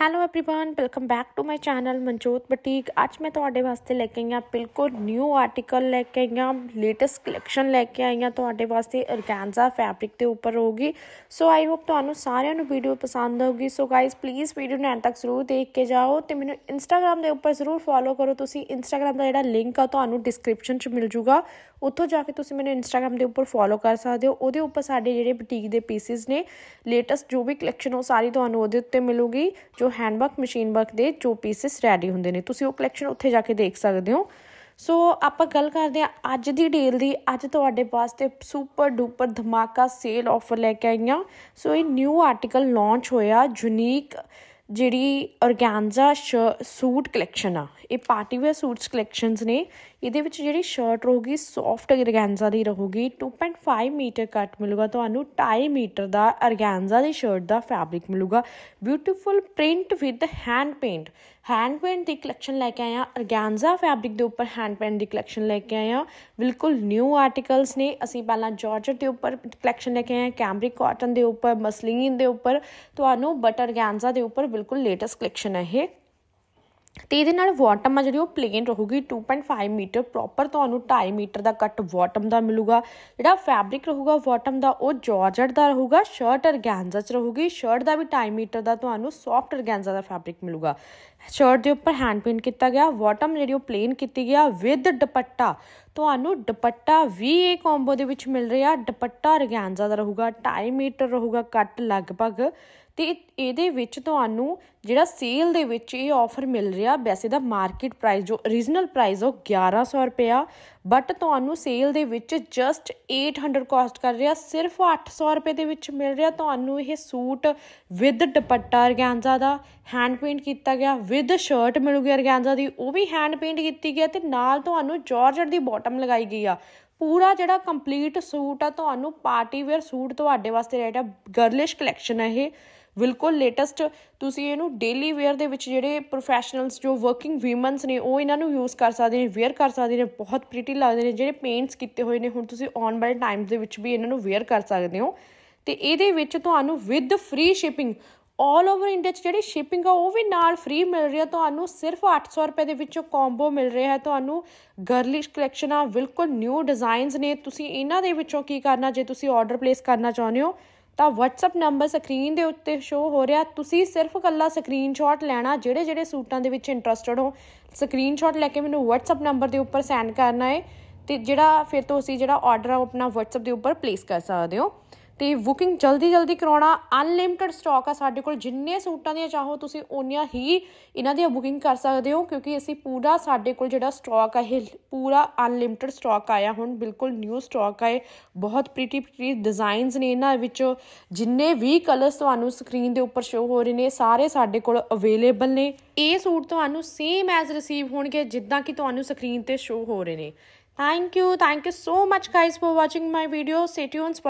hello everyone welcome back to my channel Manjot boutique ਅੱਜ ਮੈਂ ਤੁਹਾਡੇ ਵਾਸਤੇ ਲੈ ਕੇ ਆਈਆਂ ਬਿਲਕੁਲ ਨਿਊ ਆਰਟੀਕਲ ਲੈ ਕੇ ਆਈਆਂ ਲੇਟੈਸਟ ਕਲੈਕਸ਼ਨ ਲੈ ਕੇ ਆਈਆਂ ਤੁਹਾਡੇ ਵਾਸਤੇ ਅਰਗਾਂਜ਼ਾ ਫੈਬਰਿਕ ਤੇ ਉੱਪਰ ਹੋਗੀ ਸੋ ਆਈ ਹੋਪ ਤੁਹਾਨੂੰ ਸਾਰਿਆਂ ਨੂੰ ਵੀਡੀਓ ਪਸੰਦ ਆਊਗੀ ਸੋ ਗਾਇਸ ਪਲੀਜ਼ ਵੀਡੀਓ ਨੂੰ ਐਂਡ ਤੱਕ ਜ਼ਰੂਰ ਦੇਖ ਕੇ ਜਾਓ ਤੇ ਮੈਨੂੰ ਇੰਸਟਾਗ੍ਰam ਦੇ ਉੱਪਰ ਜ਼ਰੂਰ ਫੋਲੋ ਕਰੋ ਤੁਸੀਂ ਇੰਸਟਾਗ੍ਰam ਦਾ ਜਿਹੜਾ ਲਿੰਕ ਆ ਤੁਹਾਨੂੰ ਡਿਸਕ੍ਰਿਪਸ਼ਨ 'ਚ ਮਿਲ ਜੂਗਾ ਉੱਥੋਂ ਜਾ ਕੇ ਤੁਸੀਂ ਮੈਨੂੰ ਇੰਸਟਾਗ੍ਰam ਦੇ ਉੱਪਰ ਫੋਲੋ ਕਰ ਸਕਦੇ ਹੋ ਉਹਦੇ ਉੱਪਰ ਸਾਡੇ ਜਿਹੜੇ ਬੁਟੀਕ ਦੇ ਪੀਸਿਸ ਨੇ ਲੇਟੈਸਟ ਜੋ ਵੀ ਕਲੈਕਸ਼ਨ ਹੋ ਸਾਰੀ ਤੁਹਾਨੂੰ ਉਹਦੇ ਉੱਤੇ ਮਿਲੂਗੀ ਜੋ ਜੋ ਹੈਂਡ ਵਰਕ ਮਸ਼ੀਨ ਵਰਕ ਦੇ ਜੋ ਪੀਸਸ ਰੈਡੀ ਹੁੰਦੇ ਨੇ ਤੁਸੀਂ ਉਹ ਕਲੈਕਸ਼ਨ ਉੱਥੇ ਜਾ ਕੇ ਦੇਖ ਸਕਦੇ ਹੋ ਸੋ ਆਪਾਂ ਗੱਲ ਕਰਦੇ ਆ ਅੱਜ ਦੀ ਡੀਲ ਦੀ ਅੱਜ ਤੁਹਾਡੇ ਵਾਸਤੇ ਸੁਪਰ ਡੂਪਰ ਧਮਾਕਾ ਸੇਲ ਆਫਰ ਲੈ ਕੇ ਆਈਆਂ ਸੋ ਇਹ ਨਿਊ ਆਰਟੀਕਲ ਲਾਂਚ ਹੋਇਆ ਯੂਨੀਕ ਜਿਹੜੀ organza ਸੂਟ ਕਲੈਕਸ਼ਨ ਆ ਇਹ ਪਾਰਟੀ ਵੇਅਰ ਸੂਟਸ ਕਲੈਕਸ਼ਨਸ ਨੇ ਇਹਦੇ ਵਿੱਚ ਜਿਹੜੀ ਸ਼ਰਟ ਰਹੂਗੀ ਸੌਫਟ organza ਦੀ ਰਹੂਗੀ 2.5 ਮੀਟਰ ਕੱਟ ਮਿਲੂਗਾ ਤੁਹਾਨੂੰ 2.5 ਮੀਟਰ ਦਾ organza ਦੀ ਸ਼ਰਟ ਦਾ ਫੈਬਰਿਕ ਮਿਲੂਗਾ beautiful print with hand paint hand paint ਦੀ ਕਲੈਕਸ਼ਨ ਲੈ ਕੇ ਆਇਆ ਅਰਗੈਂਜ਼ਾ ਫੈਬਰਿਕ ਦੇ ਉੱਪਰ ਹੈਂਡ ਪੇਂਟ ਦੀ ਕਲੈਕਸ਼ਨ ਲੈ ਕੇ ਆਇਆ ਬਿਲਕੁਲ ਨਿਊ ਆਰਟੀਕਲਸ ਨੇ ਅਸੀਂ ਪਹਿਲਾਂ ਜਾਰਜਟ ਦੇ ਉੱਪਰ ਕਲੈਕਸ਼ਨ ਲੈ ਕੇ ਆਏ ਕੈਮਰਿਕ ਕਾਟਨ ਦੇ ਉੱਪਰ ਮਸਲਿੰਗ ਦੇ ਉੱਪਰ ਤੁਹਾਨੂੰ ਬਟ ਅਰਗੈਂਜ਼ਾ ਦੇ ਉੱਪਰ ਬਿਲਕੁਲ ਲੇਟੈਸਟ ਕਲੈਕਸ਼ਨ ਹੈ ਇਹ ਤੇ ਇਹਦੇ ਨਾਲ ਬਾਟਮ ਆ ਜਿਹੜੀ ਉਹ ਪਲੇਨ ਰਹੂਗੀ 2.5 ਮੀਟਰ ਪ੍ਰੋਪਰ ਤੁਹਾਨੂੰ 2.5 ਮੀਟਰ ਦਾ ਕੱਟ ਬਾਟਮ ਦਾ ਮਿਲੂਗਾ ਜਿਹੜਾ ਫੈਬਰਿਕ ਰਹੂਗਾ ਬਾਟਮ ਦਾ ਉਹ ਜਾਰਜਟ ਦਾ ਰਹੂਗਾ ਸ਼ਰਟ ਆਰਗੈਂਜ਼ਾ ਚ ਰਹੂਗੀ ਸ਼ਰਟ ਦਾ ਵੀ 2.5 ਮੀਟਰ ਦਾ ਤੁਹਾਨੂੰ ਸੌਫਟ ਆਰਗੈਂਜ਼ਾ ਦਾ ਫੈਬਰਿਕ ਮਿਲੂਗਾ ਸ਼ਰਟ ਦੇ ਉੱਪਰ ਹੈਂਡ ਪੇਂਟ ਕੀਤਾ ਗਿਆ ਬਾਟਮ ਜਿਹੜੀ ਉਹ ਪਲੇਨ ਕੀਤੀ ਗਿਆ ਵਿਦ ਦੁਪੱਟਾ ਤੁਹਾਨੂੰ ਦੁਪੱਟਾ ਵੀ ਇਹ ਕੰਬੋ ਦੇ ਵਿੱਚ ਮਿਲ ਰਿਹਾ ਦੁਪੱਟਾ ਰਗਾਂਜ਼ਾ ਦਾ ਰਹੂਗਾ 2.5 ਮੀਟਰ ਰਹੂਗਾ ਕੱਟ ਲਗਭਗ ਤੇ ਇਹਦੇ ਵਿੱਚ ਤੁਹਾਨੂੰ ਜਿਹੜਾ ਸੇਲ ਦੇ ਵਿੱਚ ਇਹ ਆਫਰ ਮਿਲ ਰਿਹਾ ਵੈਸੇ ਦਾ ਮਾਰਕੀਟ ਪ੍ਰਾਈਸ ਜੋ origignal ਪ੍ਰਾਈਸ ਉਹ 1100 ਰੁਪਿਆ ਬਟ ਤੁਹਾਨੂੰ ਸੇਲ ਦੇ ਵਿੱਚ ਜਸਟ 800 ਕਾਸਟ ਕਰ ਰਿਹਾ ਸਿਰਫ 800 ਰੁਪਏ ਦੇ ਵਿੱਚ ਮਿਲ ਰਿਹਾ ਤੁਹਾਨੂੰ ਇਹ ਸੂਟ ਵਿਦ ਦੁਪੱਟਾ ਰਗਾਂਜ਼ਾ ਦਾ ਹੈਂਡ ਪੇਂਟ ਕੀਤਾ ਗਿਆ ਵਿਦ ਸ਼ਰਟ ਮਿਲੂਗੀ ਰਗਾਂਜ਼ਾ ਦੀ ਉਹ ਵੀ ਹੈਂਡ ਪੇਂਟ ਕੀਤੀ ਗਿਆ ਤੇ ਨਾਲ ਤੁਹਾਨੂੰ ਜਾਰਜਟ ਦੀ ਬੋਟ ਬਾਟਮ ਲਗਾਈ ਗਈ ਆ ਪੂਰਾ ਜਿਹੜਾ ਕੰਪਲੀਟ ਸੂਟ ਆ ਤੁਹਾਨੂੰ ਪਾਰਟੀ ਵੇਅਰ ਸੂਟ ਤੁਹਾਡੇ ਵਾਸਤੇ ਰਾਈਟ ਆ ਗਰਲਿਸ਼ ਕਲੈਕਸ਼ਨ ਹੈ ਇਹ ਬਿਲਕੁਲ ਲੇਟੈਸਟ ਤੁਸੀਂ ਇਹਨੂੰ ਡੇਲੀ ਵੇਅਰ ਦੇ ਵਿੱਚ ਜਿਹੜੇ ਪ੍ਰੋਫੈਸ਼ਨਲਸ ਜੋ ਵਰਕਿੰਗ ਊਮਨਸ ਨੇ ਉਹ ਇਹਨਾਂ ਨੂੰ ਯੂਜ਼ ਕਰ ਸਕਦੇ ਨੇ ਵੇਅਰ ਕਰ ਸਕਦੇ ਨੇ ਬਹੁਤ ਪ੍ਰੀਟੀ ਲੱਗਦੇ ਨੇ ਜਿਹੜੇ ਪੇਂਟਸ ਕੀਤੇ ਹੋਏ ਨੇ ਹੁਣ ਤੁਸੀਂ ਔਨ ਬਾਈ ਟਾਈਮਸ ਦੇ ਵਿੱਚ ਵੀ ਇਹਨਾਂ ਨੂੰ ਵੇਅਰ ਕਰ ਸਕਦੇ ਹੋ ਤੇ ਇਹਦੇ ਵਿੱਚ ਤੁਹਾਨੂੰ with free shipping all over India 'ਚ ਜਿਹੜੀ ਸ਼ਿਪਿੰਗ ਆ ਉਹ ਵੀ ਨਾਲ ਫ੍ਰੀ ਮਿਲ ਰਹੀ ਹੈ ਤੁਹਾਨੂੰ ਸਿਰਫ 800 ਰੁਪਏ ਦੇ ਵਿੱਚੋਂ ਕੰਬੋ ਮਿਲ ਰਿਹਾ ਹੈ ਤੁਹਾਨੂੰ ਗਰਲਿਸ਼ ਕਲੈਕਸ਼ਨ ਆ ਬਿਲਕੁਲ ਨਿਊ ਡਿਜ਼ਾਈਨਸ ਨੇ ਤੁਸੀਂ ਇਹਨਾਂ ਦੇ ਵਿੱਚੋਂ ਕੀ ਕਰਨਾ ਜੇ ਤੁਸੀਂ ਆਰਡਰ ਪਲੇਸ ਕਰਨਾ ਚਾਹੁੰਦੇ ਹੋ ਤਾਂ WhatsApp ਨੰਬਰ ਸਕਰੀਨ ਦੇ ਉੱਤੇ ਸ਼ੋ ਹੋ ਰਿਹਾ ਤੁਸੀਂ ਸਿਰਫ ਕੱਲਾ ਸਕਰੀਨਸ਼ਾਟ ਲੈਣਾ ਜਿਹੜੇ ਜਿਹੜੇ ਸੂਟਾਂ ਦੇ ਵਿੱਚ ਇੰਟਰਸਟਿਡ ਹੋ ਸਕਰੀਨਸ਼ਾਟ ਲੈ ਕੇ ਮੈਨੂੰ WhatsApp ਨੰਬਰ ਦੇ ਉੱਪਰ ਸੈਂਡ ਕਰਨਾ ਹੈ ਤੇ ਜਿਹੜਾ ਫਿਰ ਤੋਂ ਅਸੀਂ ਜਿਹੜਾ ਆਰਡਰ ਆ ਆਪਣਾ WhatsApp ਦੇ ਉੱਪਰ ਪਲੇਸ ਕਰ ਸਕਦੇ ਹੋ ਤੇ ਬੁਕਿੰਗ ਜਲਦੀ ਜਲਦੀ ਕਰਾਉਣਾ ਅਨਲਿਮਟਿਡ ਸਟਾਕ ਆ ਸਾਡੇ ਕੋਲ ਜਿੰਨੇ ਸੂਟਾਂ ਦੀਆਂ ਚਾਹੋ ਤੁਸੀਂ ਓਨੀਆਂ ਹੀ ਇਹਨਾਂ ਦੀ ਬੁਕਿੰਗ ਕਰ ਸਕਦੇ ਹੋ ਕਿਉਂਕਿ ਅਸੀਂ ਪੂਰਾ ਸਾਡੇ ਕੋਲ ਜਿਹੜਾ ਸਟਾਕ ਆ ਇਹ ਪੂਰਾ ਅਨਲਿਮਟਿਡ ਸਟਾਕ ਆਇਆ ਹੁਣ ਬਿਲਕੁਲ ਨਿਊ ਸਟਾਕ ਆਏ ਬਹੁਤ ਪ੍ਰੀਟੀ ਪ੍ਰੀਟੀ ਡਿਜ਼ਾਈਨਸ ਨੇ ਇਹਨਾਂ ਵਿੱਚ ਜਿੰਨੇ ਵੀ ਕਲਰਸ ਤੁਹਾਨੂੰ ਸਕਰੀਨ ਦੇ ਉੱਪਰ ਸ਼ੋ ਹੋ ਰਹੇ ਨੇ ਸਾਰੇ ਸਾਡੇ ਕੋਲ ਅਵੇਲੇਬਲ ਨੇ ਇਹ ਸੂਟ ਤੁਹਾਨੂੰ ਸੇਮ ਐਜ਼ ਰਿਸੀਵ ਹੋਣਗੇ ਜਿੱਦਾਂ ਕਿ ਤੁਹਾਨੂੰ ਸਕਰੀਨ ਤੇ ਸ਼ੋ ਹੋ ਰਹੇ ਨੇ thank you thank you so much guys for watching my video stay tunes